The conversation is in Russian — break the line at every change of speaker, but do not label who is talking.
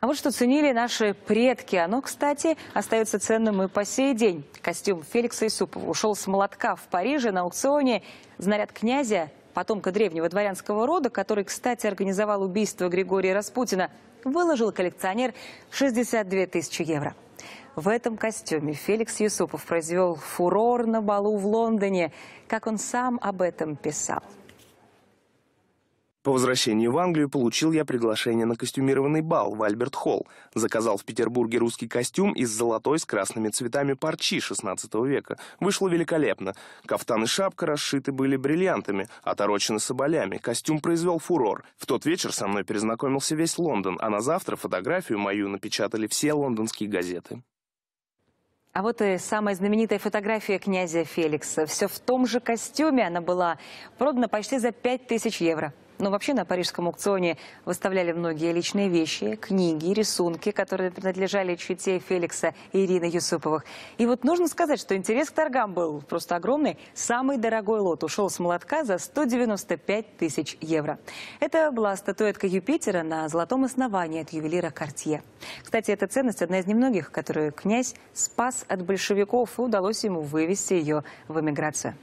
А вот что ценили наши предки. Оно, кстати, остается ценным и по сей день. Костюм Феликса Исупова ушел с молотка в Париже на аукционе. Знаряд князя, потомка древнего дворянского рода, который, кстати, организовал убийство Григория Распутина, выложил коллекционер 62 тысячи евро. В этом костюме Феликс Юсупов произвел фурор на балу в Лондоне, как он сам об этом писал.
По возвращении в Англию получил я приглашение на костюмированный бал в Альберт-Холл, заказал в Петербурге русский костюм из золотой с красными цветами парчи XVI века. Вышло великолепно. Кафтан и шапка расшиты были бриллиантами, оторочены соболями. Костюм произвел фурор. В тот вечер со мной перезнакомился весь Лондон, а на завтра фотографию мою напечатали все лондонские газеты.
А вот и самая знаменитая фотография князя Феликса. Все в том же костюме она была продана почти за 5000 евро. Но вообще на парижском аукционе выставляли многие личные вещи, книги, рисунки, которые принадлежали чете Феликса и Ирины Юсуповых. И вот нужно сказать, что интерес к торгам был просто огромный. Самый дорогой лот ушел с молотка за 195 тысяч евро. Это была статуэтка Юпитера на золотом основании от ювелира Картье. Кстати, эта ценность одна из немногих, которую князь спас от большевиков и удалось ему вывести ее в эмиграцию.